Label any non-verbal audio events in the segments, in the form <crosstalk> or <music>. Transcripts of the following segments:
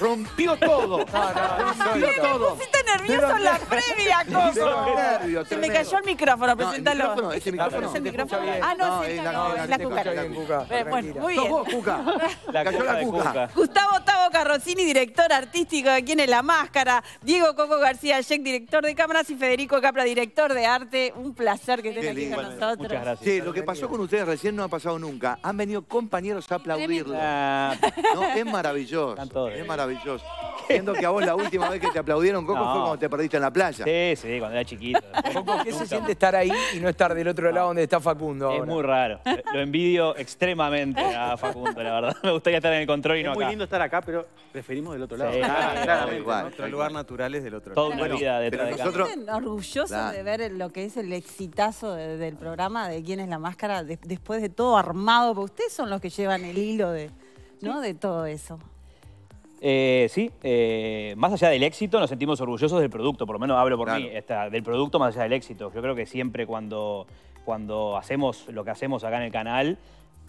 Rompió todo. No, rompió todo nervioso en la previa, <laughs> Coco. Se me cayó el micrófono, presentalo. Este no, ¿Ese micrófono? ¿Ese micrófono? Ah, no, es la cuca. Eh, bueno, muy bien. cuca. cayó la cuca. Gustavo Tavo Carrosini, director artístico de Quién es la Máscara. Diego Coco García Yek, director de cámaras. Y Federico Capra, director de arte. Un placer que estén aquí con nosotros. Muchas gracias. Sí, lo que pasó con ustedes recién no ha pasado nunca. Han venido compañeros a aplaudirlo. Ah. es maravilloso. Es maravilloso. Siendo que a vos la última vez que te aplaudieron, Coco, fue cuando te perdiste en la playa. Sí, sí, cuando era chiquito. <laughs> ¿qué se siente estar ahí y no estar del otro lado donde está Facundo? Es muy raro. Lo envidio extremadamente a Facundo, la verdad. Me gustaría estar en el control y no acá. Es muy lindo estar acá, pero preferimos del otro lado. Claro, claro, Igual, Otro lugar natural es del otro lado. Todo una vida detrás de nosotros... orgullosos de ver lo que es el exitazo del programa de quién es la máscara después de todo armado, porque ustedes son los que llevan el hilo de, ¿no? de todo eso. Eh, sí, eh, más allá del éxito, nos sentimos orgullosos del producto, por lo menos hablo por mí, del producto más allá del éxito. Yo creo que siempre cuando, cuando hacemos lo que hacemos acá en el canal,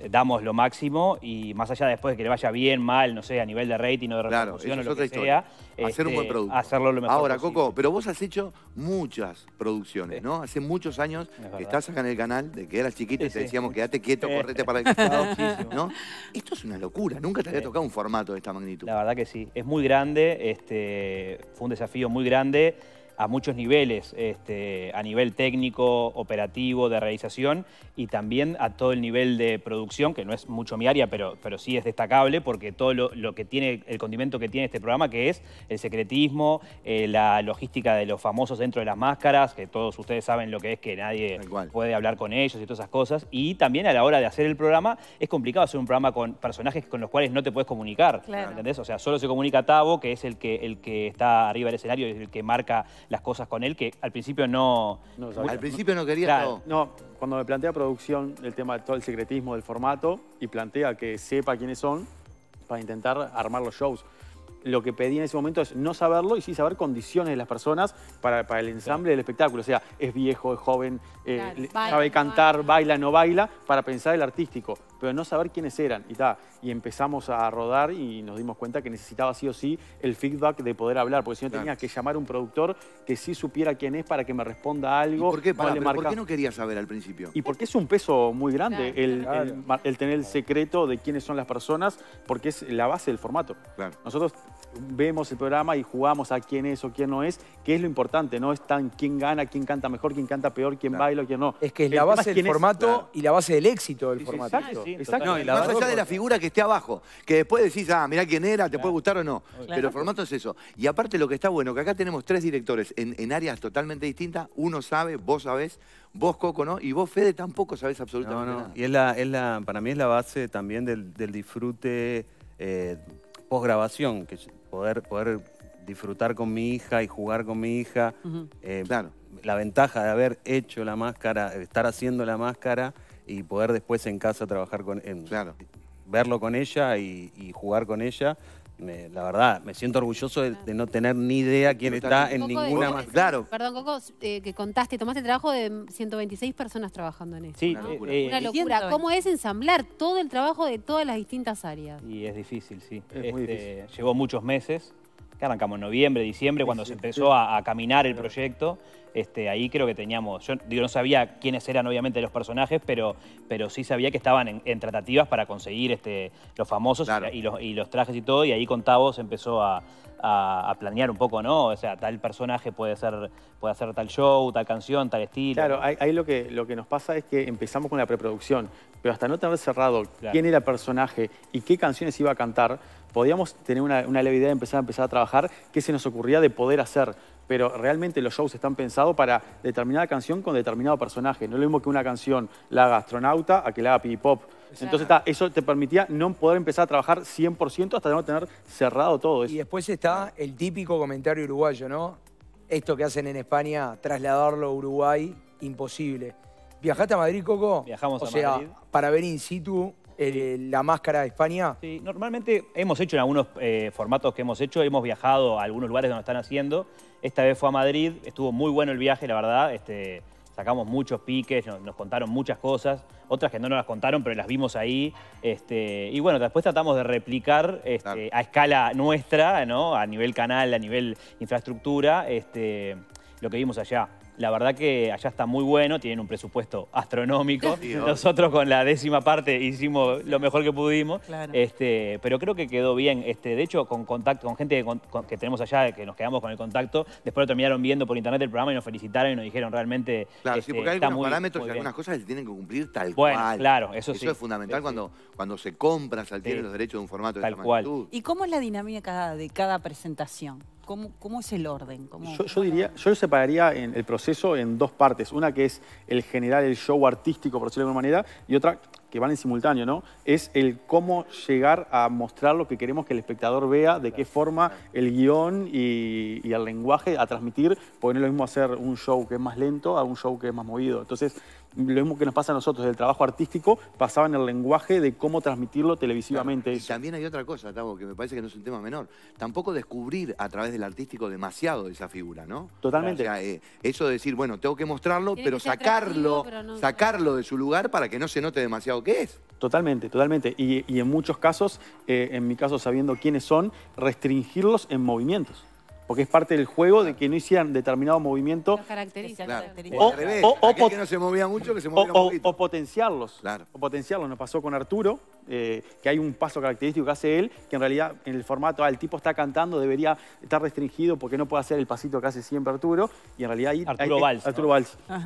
eh, damos lo máximo y más allá después de que le vaya bien, mal, no sé, a nivel de rating o de claro, lo Hacer un este, buen producto. Hacerlo lo mejor Ahora, Coco, pero vos has hecho muchas producciones, ¿no? Hace muchos años que estás acá en el canal, de que eras chiquita y te decíamos, quédate quieto, correte para el costado, <laughs> ¿no? Esto es una locura, nunca te había tocado un formato de esta magnitud. La verdad que sí, es muy grande, este, fue un desafío muy grande a muchos niveles, este, a nivel técnico, operativo, de realización y también a todo el nivel de producción, que no es mucho mi área, pero, pero sí es destacable porque todo lo, que tiene, el condimento que tiene este programa, que es el secretismo, eh, la logística de los famosos dentro de las máscaras, que todos ustedes saben lo que es que nadie puede hablar con ellos y todas esas cosas. Y también a la hora de hacer el programa, es complicado hacer un programa con personajes con los cuales no te puedes comunicar, ¿entendés? O sea, solo se comunica Tavo, que es el que, el que está arriba del escenario, es el que marca las cosas con él, que al principio no... al principio no quería claro. No, cuando me plantea producción el tema de todo el secretismo del formato y plantea que sepa quiénes son para intentar armar los shows. Lo que pedí en ese momento es no saberlo y sí saber condiciones de las personas para, para el ensamble del espectáculo. O sea, es viejo, es joven, eh, sabe cantar, baila. baila, no baila, para pensar el artístico pero no saber quiénes eran. Y, ta, y empezamos a rodar y nos dimos cuenta que necesitaba sí o sí el feedback de poder hablar, porque si no tenía que llamar a un productor que sí supiera quién es para que me responda algo. ¿Por qué, ¿por no quería saber al principio? Y porque es un peso muy grande el, tener el secreto de quiénes son las personas, porque es la base del formato. Nosotros vemos el programa y jugamos a quién es o quién no es, que es lo importante, no es tan quién gana, quién canta mejor, quién canta peor, quién baila o quién no. Es que es la base del formato y la base del éxito del formato. Exacto, más allá de la figura que esté abajo, que después decís, ah, mirá quién era, te puede gustar o no. Pero el formato es eso. Y aparte lo que está bueno, que acá tenemos tres directores en, áreas totalmente distintas, uno sabe, vos sabés, Vos, Coco, ¿no? Y vos, Fede, tampoco sabés absolutamente Nada. Y es la, es la, para mí es la base también del, disfrute eh, que poder, disfrutar con mi hija y jugar con mi hija. Eh, claro. La ventaja de haber hecho la máscara, estar haciendo la máscara y poder después en casa trabajar con... En, Verlo con ella y jugar con ella la verdad, me siento orgulloso de, no tener ni idea quién está, en ninguna más. claro. Perdón, Coco, eh, que contaste, tomaste trabajo de 126 personas trabajando en esto. Sí, eh, eh, una locura. ¿Cómo es ensamblar todo el trabajo de todas las distintas áreas? Y es difícil, sí. Es este, Llevó muchos meses que arrancamos en noviembre, diciembre, cuando se empezó a, caminar el proyecto. Este, ahí creo que teníamos, yo digo, no sabía quiénes eran obviamente los personajes, pero, pero sí sabía que estaban en, tratativas para conseguir este, los famosos y, los, trajes y todo, y ahí con empezó a, planear un poco, ¿no? O sea, tal personaje puede, ser, puede hacer tal show, tal canción, tal estilo. Claro, ahí, lo, que, lo que nos pasa es que empezamos con la preproducción, pero hasta no tener cerrado quién era el personaje y qué canciones iba a cantar, podíamos tener una, leve idea de empezar a empezar a trabajar qué se nos ocurría de poder hacer pero realmente los shows están pensados para determinada canción con determinado personaje. No lo mismo que una canción la haga astronauta a que la haga pop. Entonces eso te permitía no poder empezar a trabajar 100% hasta no tener cerrado todo eso. Y después está el típico comentario uruguayo, ¿no? Esto que hacen en España, trasladarlo a Uruguay, imposible. ¿Viajaste a Madrid, Coco? Viajamos a Madrid. Para ver in situ la máscara de España? Sí, normalmente hemos hecho en algunos eh, formatos que hemos hecho, hemos viajado a algunos lugares donde están haciendo. Esta vez fue a Madrid, estuvo muy bueno el viaje, la verdad. Este, sacamos muchos piques, nos, contaron muchas cosas, otras que no nos las contaron, pero las vimos ahí. Este, y bueno, después tratamos de replicar este, a escala nuestra, a nivel canal, a nivel infraestructura, lo que vimos allá. La verdad que allá está muy bueno, tienen un presupuesto astronómico. <laughs> Nosotros con la décima parte hicimos lo mejor que pudimos. Este, pero creo que quedó bien. Este, de hecho, con contacto, con gente que, tenemos allá, que nos quedamos con el contacto, después lo terminaron viendo por internet el programa y nos felicitaron y nos dijeron realmente. Claro, sí, este, porque hay algunos parámetros y algunas cosas que se tienen que cumplir tal cual. Claro, eso, eso es fundamental cuando, cuando se compra, se adquieren los derechos de un formato de tal cual. magnitud. ¿Y cómo es la dinámica de cada presentación? ¿Cómo, es el orden? yo, diría, yo separaría en el proceso en dos partes. Una que es el general el show artístico, por decirlo de alguna manera, y otra que van en simultáneo, ¿no? Es el cómo llegar a mostrar lo que queremos que el espectador vea, de qué forma el guión y, y el lenguaje a transmitir, porque no es lo mismo hacer un show que es más lento a un show que es más movido. Entonces, lo mismo que nos pasa a nosotros del trabajo artístico, pasaba en el lenguaje de cómo transmitirlo televisivamente. Y también hay otra cosa, Tavo, que me parece que no es un tema menor. Tampoco descubrir a través del artístico demasiado de esa figura, ¿no? Totalmente. O sea, eh, eso de decir, bueno, tengo que mostrarlo, pero sacarlo, sacarlo de su lugar para que no se note demasiado qué es. Totalmente, totalmente. Y, en muchos casos, eh, en mi caso sabiendo quiénes son, restringirlos en movimientos porque es parte del juego de que no hicieran determinado movimiento. O, o, potenciarlos. O potenciarlos. Nos pasó con Arturo, eh, que hay un paso característico que hace él, que en realidad en el formato, al ah, el tipo está cantando, debería estar restringido porque no puede hacer el pasito que hace siempre Arturo. Y en realidad Arturo hay, Valls. Es, Arturo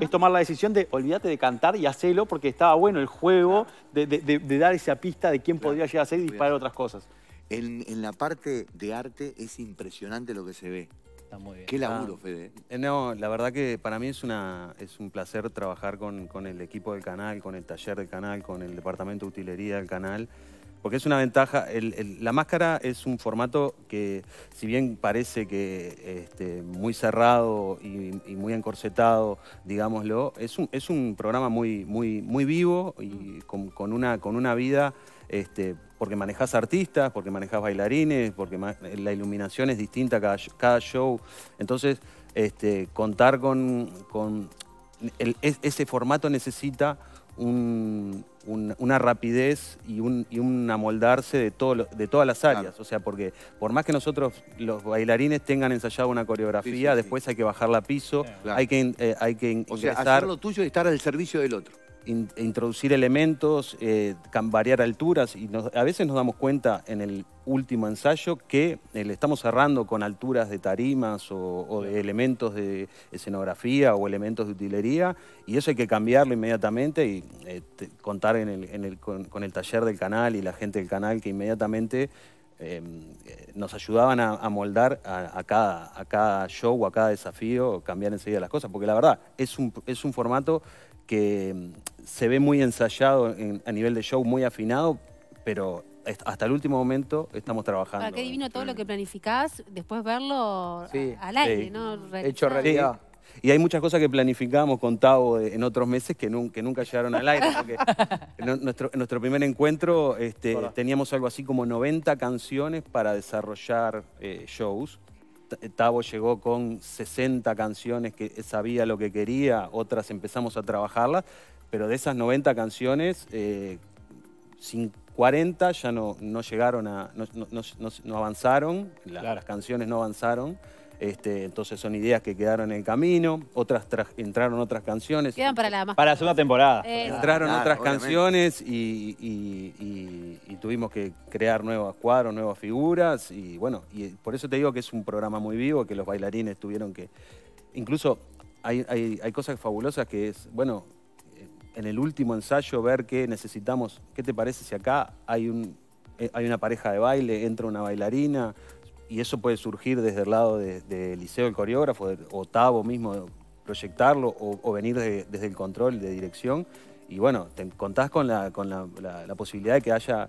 Es tomar la decisión de olvídate de cantar y hacerlo porque estaba bueno el juego de, de, dar esa pista de quién podría llegar a ser y disparar otras cosas. En, la parte de arte es impresionante lo que se ve. Está muy bien. Qué ah. laburo, Fede. Eh, no, la verdad que para mí es, una, es un placer trabajar con, con el equipo del canal, con el taller del canal, con el departamento de utilería del canal porque es una ventaja. la máscara es un formato que, si bien parece que este, muy cerrado y, muy encorsetado, digámoslo, es un, es un programa muy, muy, muy vivo y con, una, con una vida... Este, porque manejas artistas, porque manejas bailarines, porque la iluminación es distinta cada, cada show. Entonces, este, contar con, ese formato necesita un, una rapidez y un, y un amoldarse de, todo de todas las áreas. O sea, porque por más que nosotros, los bailarines, tengan ensayado una coreografía, después hay que bajarla a piso, hay que, eh, hay que O hacer lo tuyo y estar al servicio del otro introducir elementos, eh, variar alturas y a veces nos damos cuenta en el último ensayo que eh, le estamos cerrando con alturas de tarimas o, de elementos de escenografía o elementos de utilería y eso hay que cambiarlo inmediatamente y eh, contar en el, con, el taller del canal y la gente del canal que inmediatamente em, nos ayudaban a, moldar a, cada, show cada show, a cada desafío, cambiar enseguida las cosas, porque la verdad es es un formato que mm, se ve muy ensayado a nivel de show, muy afinado, pero hasta el último momento estamos trabajando. ¿Para qué divino todo lo que planificás, después verlo al aire, ¿no? Hecho realidad. Y hay muchas cosas que planificamos contado en otros meses que, nunca llegaron al aire. Porque <laughs> en nuestro, primer encuentro este, teníamos algo así como 90 canciones para desarrollar eh, shows. Tavo llegó con 60 canciones que sabía lo que quería, otras empezamos a trabajarlas, pero de esas 90 canciones, eh, 40 ya no, llegaron no, avanzaron, las canciones no avanzaron. Este, entonces son ideas que quedaron en el camino, otras entraron otras canciones. para la temporada. Eh, entraron otras canciones y, tuvimos que crear nuevos cuadros, nuevas figuras. Y bueno, y eh, por eso te digo que es un programa muy vivo, que los bailarines tuvieron que. Incluso hay, cosas fabulosas que es, bueno, eh, en el último ensayo ver qué necesitamos. ¿Qué te parece si acá hay un, hay una pareja de baile, entra una bailarina, y eso puede surgir desde el lado del liceo del coreógrafo, de, mismo, proyectarlo, o, venir desde el control de dirección. Y bueno, te contás con la, con la, posibilidad de que haya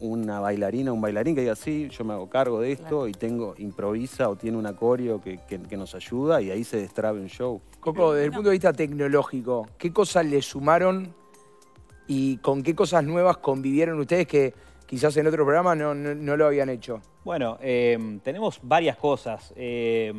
una bailarina, un bailarín que diga, sí, yo me hago cargo de esto y tengo, improvisa o tiene un acorio que, nos ayuda y ahí se destrabe un show. Coco, desde el punto de vista tecnológico, ¿qué cosas le sumaron y con qué cosas nuevas convivieron ustedes que quizás en otro programa no, lo habían hecho. Bueno, eh, tenemos varias cosas. Eh,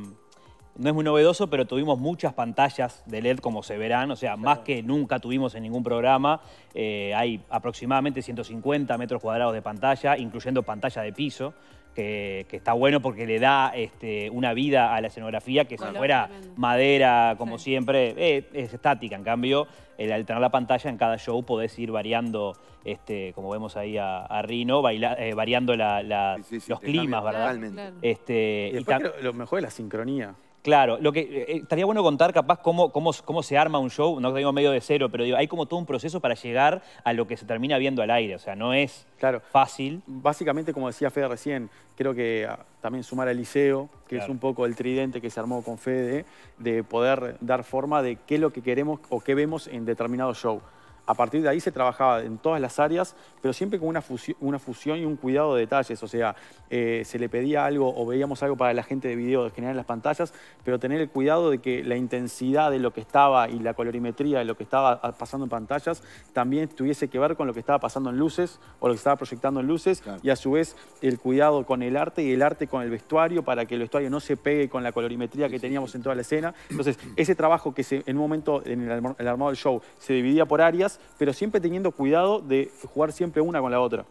no es muy novedoso, pero tuvimos muchas pantallas de LED, como se verán, o sea, más que nunca tuvimos en ningún programa. Eh, hay aproximadamente 150 metros cuadrados de pantalla, incluyendo pantalla de piso que, está bueno porque le da este, una vida a la escenografía que si fuera madera, como siempre, eh, es estática. En cambio, el, al la pantalla en cada show podés ir variando, este, como vemos ahí a, Rino, baila, eh, variando los climas, ¿verdad? Este, y, lo mejor es la sincronía. Claro, lo que eh, eh, estaría bueno contar capaz cómo, cómo, cómo se arma un show, no digo medio de cero, pero hay como todo un proceso para llegar a lo que se termina viendo al aire, o sea, no es claro. fácil. Básicamente, como decía Fede recién, creo que ah, también sumar al liceo, que es un poco el tridente que se armó con Fede, de poder dar forma de qué es lo que queremos o qué vemos en determinado show. A partir de ahí se trabajaba en todas las áreas, pero siempre con una fusión, una fusión y un cuidado de detalles. O sea, eh, se le pedía algo o veíamos algo para la gente de video de generar las pantallas, pero tener el cuidado de que la intensidad de lo que estaba y la colorimetría de lo que estaba ah, pasando en pantallas también tuviese que ver con lo que estaba pasando en luces o lo que estaba proyectando en luces y a su vez el cuidado con el arte y el arte con el vestuario para que el vestuario no se pegue con la colorimetría que teníamos en toda la escena. Entonces, ese trabajo que se, en un momento en el armado del show se dividía por áreas, pero siempre teniendo cuidado de jugar siempre una con la otra.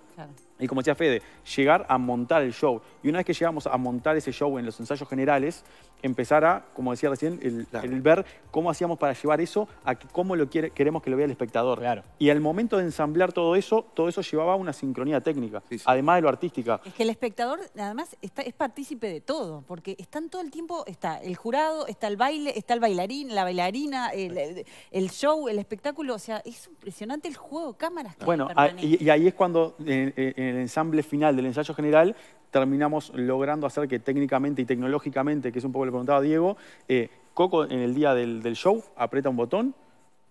Y como decía Fede, llegar a montar el show. Y una vez que llegamos a montar ese show en los ensayos generales, empezar a, como decía recién, el, ver cómo hacíamos para llevar eso a cómo lo queremos que lo vea el espectador. Y al momento de ensamblar todo eso, todo eso llevaba una sincronía técnica, además de lo artística. Es que el espectador, además, está, es partícipe de todo, porque están todo el tiempo, está el jurado, está el baile, está el bailarín, la bailarina, el, show, el espectáculo. O sea, es impresionante el juego cámaras. bueno, y, ahí es cuando en, el ensamble final del ensayo general terminamos logrando hacer que técnicamente y tecnológicamente, que es un poco lo que preguntaba Diego, eh, Coco en el día del, show aprieta un botón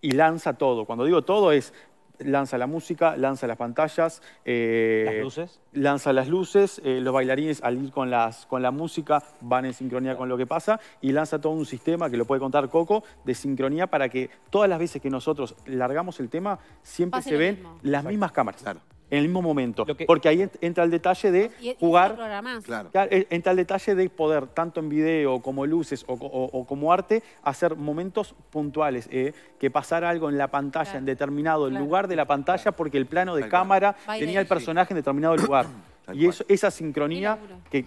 y lanza todo. Cuando digo todo es lanza la música, lanza las pantallas, eh, las luces, lanza las luces, eh, los bailarines al ir con, la música van en sincronía con lo que pasa y lanza todo un sistema que lo puede contar Coco de sincronía para que todas las veces que nosotros largamos el tema siempre se ven las mismas cámaras en el mismo momento. Porque ahí entra el detalle de jugar. claro. Entra el detalle de poder, tanto en video como luces o, como arte, hacer momentos puntuales. Eh, que pasara algo en la pantalla, en determinado lugar de la pantalla, porque el plano de cámara tenía el personaje en determinado lugar. y esa sincronía, que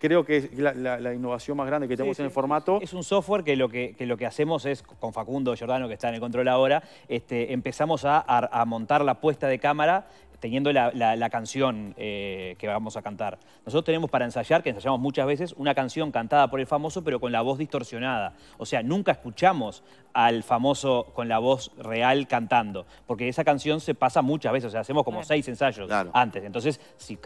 creo que es la, innovación más grande que tenemos en el formato. Es un software que lo que, lo que hacemos es, con Facundo Giordano, que está en el control ahora, este, empezamos a montar la puesta de cámara teniendo la, canción eh, que vamos a cantar. Nosotros tenemos para ensayar, que ensayamos muchas veces, una canción cantada por el famoso, pero con la voz distorsionada. O sea, nunca escuchamos al famoso con la voz real cantando, porque esa canción se pasa muchas veces, o sea, hacemos como seis ensayos antes. Entonces, si,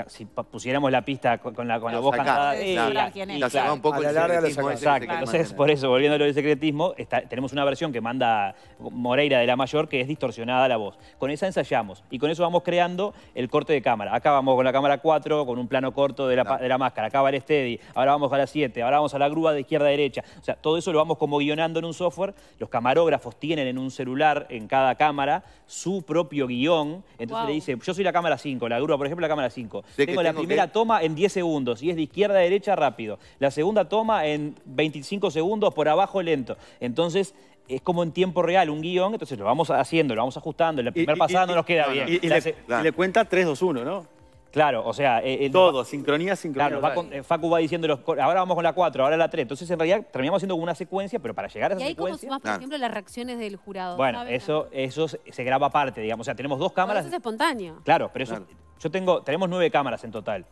pusiéramos la pista con la, voz cantada... la, la un poco la larga la Exacto, entonces por eso, volviendo a lo del secretismo, tenemos una versión que manda Moreira de la Mayor que es distorsionada la voz. Con esa ensayamos y con eso vamos creando el corte de cámara. Acá vamos con la cámara 4, con un plano corto de la, máscara. Acá va el steady, ahora vamos a la 7, ahora vamos a la grúa de izquierda a derecha. O sea, todo eso lo vamos como guionando en un software. Los camarógrafos tienen en un celular, en cada cámara, su propio guión. Entonces le dice, yo soy la cámara 5, la grúa, por ejemplo, la cámara 5. Tengo, la primera toma en 10 segundos y es de izquierda a derecha rápido. La segunda toma en 25 segundos por abajo lento. Entonces es como en tiempo real un guión, entonces lo vamos haciendo, lo vamos ajustando, la primera pasada no nos queda bien. Y, le, cuenta 3, 2, 1, ¿no? Claro, o sea... Eh, eh, Todo, sincronía, sincronía. Claro, eh, Facu va diciendo, los, ahora vamos con la 4, ahora la 3. Entonces, en realidad, terminamos haciendo una secuencia, pero para llegar a esa secuencia... Y ahí secuencia, como sumás, por ejemplo, las reacciones del jurado. Bueno, eso, se graba aparte, digamos. O sea, tenemos dos cámaras... eso es espontáneo. Claro, pero eso... Yo tengo... Tenemos nueve cámaras en total.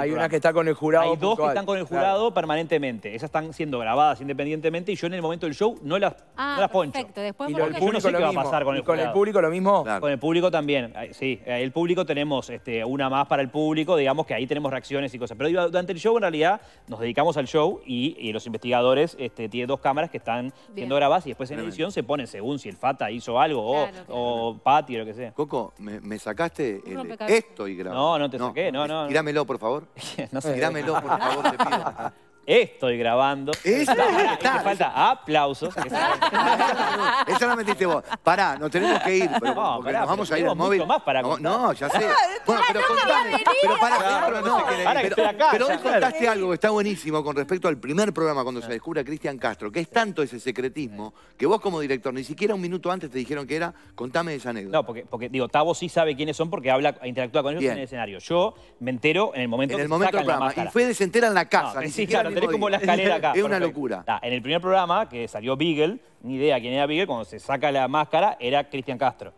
Hay una que está con el jurado. Hay dos que están con el jurado permanentemente. Esas están siendo grabadas independientemente y yo en el momento del show no las, ah, no las poncho. Perfecto. Después y no sé qué va a pasar con el jurado. ¿Con el público lo mismo? Con el público también. Sí, el público tenemos este, una más para el público, digamos que ahí tenemos reacciones y cosas. Pero durante el show en realidad nos dedicamos al show y, los investigadores este, tienen dos cámaras que están siendo grabadas y después en edición se ponen según si el FATA hizo algo o, o o lo que sea. Coco, me, sacaste esto y grabé. No, no te saqué, no, no por favor? <laughs> no sé. por favor, te pido. <laughs> Estoy grabando. Esta, está, está. Te falta aplausos. <laughs> Esa la metiste vos. Pará, nos tenemos que ir. Pero, nos vamos a ir al móvil. Más para no, ya sé. Ah, bueno, pero ah, contame. Pero pará, pero, pero, pero, hoy contaste algo que está buenísimo con respecto al primer programa cuando se descubre a Cristian Castro, que es tanto ese secretismo que vos como director ni siquiera un minuto antes te dijeron que era. Contame esa anécdota. No, porque, digo, Tavo sí sabe quiénes son porque habla, interactúa con ellos en el escenario. Yo me entero en el momento en el momento del programa. y Fede se entera en la casa. sí, claro, como la escalera acá. es una locura. en el primer programa, que salió Beagle, ni idea quién era Beagle, cuando se saca la máscara, era Cristian Castro.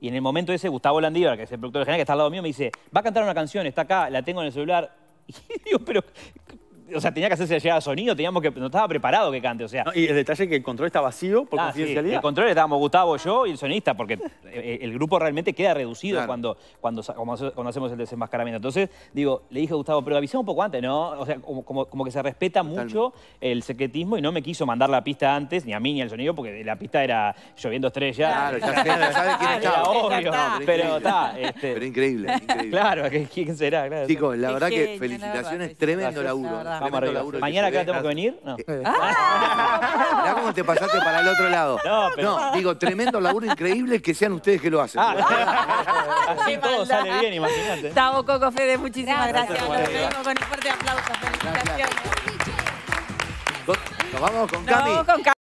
Y en el momento ese, Gustavo Landívar, que es el productor general que está al lado mío, me dice, va a cantar una canción, está acá, la tengo en el celular. <laughs> Y digo, pero o sea, tenía que hacerse llegar sonido, teníamos que, no estaba preparado que cante, o sea. y el detalle es que el control está vacío por ah, confidencialidad. el control estábamos Gustavo, yo y el sonista, porque eh, el grupo realmente queda reducido cuando, cuando, hacemos el desenmascaramiento. Entonces, digo, le dije a Gustavo, pero avisé un poco antes, ¿no? O sea, como, que se respeta mucho el secretismo y no me quiso mandar la pista antes, ni a mí ni al sonido, porque la pista era lloviendo estrellas. Claro, ya, saben quién <laughs> está. pero está. Este, pero increíble, increíble. <laughs> Claro, ¿quién será? Chicos, la verdad que felicitaciones, tremendo laburo. ¿Mañana acá tengo que venir? No. ya eh, eh, ah. te pasaste para el otro lado. No, pero- digo, tremendo laburo increíble que sean ustedes que lo hacen. Ah. <laughs> Así todo sale bien, imagínate. Tavo Coco Fede, muchísimas gracias. Nos vemos con un fuerte aplauso. Felicitaciones. Nos vamos con Nos vamos con